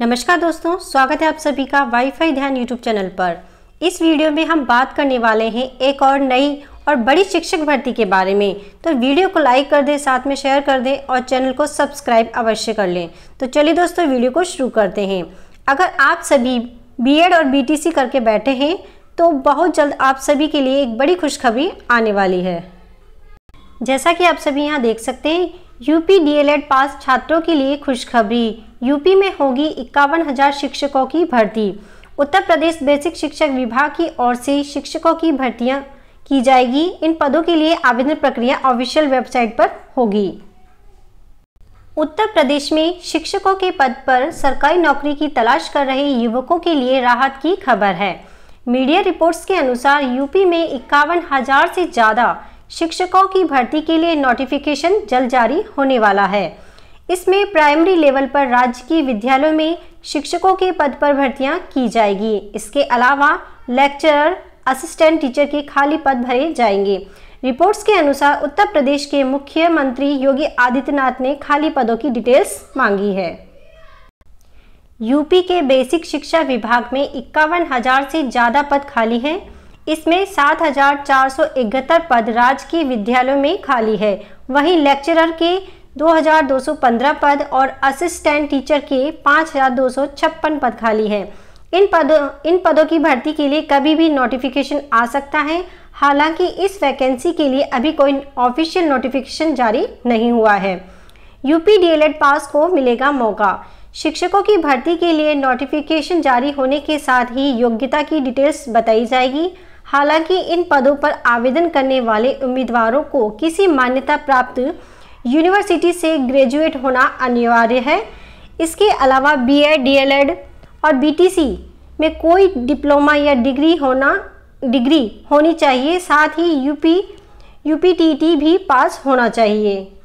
नमस्कार दोस्तों स्वागत है आप सभी का वाईफाई ध्यान यूट्यूब चैनल पर इस वीडियो में हम बात करने वाले हैं एक और नई और बड़ी शिक्षक भर्ती के बारे में तो वीडियो को लाइक कर दें साथ में शेयर कर दें और चैनल को सब्सक्राइब अवश्य कर लें तो चलिए दोस्तों वीडियो को शुरू करते हैं अगर आप सभी बी और बी करके बैठे हैं तो बहुत जल्द आप सभी के लिए एक बड़ी खुशखबरी आने वाली है जैसा कि आप सभी यहाँ देख सकते हैं यूपी डीएलएड पास छात्रों के लिए खुशखबरी यूपी में होगी इक्यावन हजार शिक्षकों की भर्ती उत्तर प्रदेश बेसिक शिक्षक विभाग की ओर से शिक्षकों की भर्तियां की जाएगी इन पदों के लिए आवेदन प्रक्रिया ऑफिशियल वेबसाइट पर होगी उत्तर प्रदेश में शिक्षकों के पद पर सरकारी नौकरी की तलाश कर रहे युवकों के लिए राहत की खबर है मीडिया रिपोर्ट्स के अनुसार यूपी में इक्यावन हजार से ज़्यादा शिक्षकों की भर्ती के लिए नोटिफिकेशन जल्द जारी होने वाला है इसमें प्राइमरी लेवल पर राज्य की विद्यालयों में शिक्षकों के पद पर भर्तियां की जाएगी इसके अलावा लेक्चरर असिस्टेंट टीचर के खाली पद भरे जाएंगे रिपोर्ट्स के अनुसार उत्तर प्रदेश के मुख्यमंत्री योगी आदित्यनाथ ने खाली पदों की डिटेल्स मांगी है यूपी के बेसिक शिक्षा विभाग में इक्यावन हजार से ज़्यादा पद खाली हैं इसमें सात हजार चार सौ इकहत्तर पद राजकीय विद्यालयों में खाली है वहीं लेक्चरर के 2215 पद और असिस्टेंट टीचर के 5256 पद खाली हैं इन पदों इन पदों की भर्ती के लिए कभी भी नोटिफिकेशन आ सकता है हालांकि इस वैकेंसी के लिए अभी कोई ऑफिशियल नोटिफिकेशन जारी नहीं हुआ है यूपी डीएलएड पास को मिलेगा मौका शिक्षकों की भर्ती के लिए नोटिफिकेशन जारी होने के साथ ही योग्यता की डिटेल्स बताई जाएगी हालांकि इन पदों पर आवेदन करने वाले उम्मीदवारों को किसी मान्यता प्राप्त यूनिवर्सिटी से ग्रेजुएट होना अनिवार्य है इसके अलावा B Ed D El Ed और बी टी सी में कोई डिप्लोमा या डिग्री होना डिग्री होनी चाहिए साथ ही U P U P T T भी पास होना चाहिए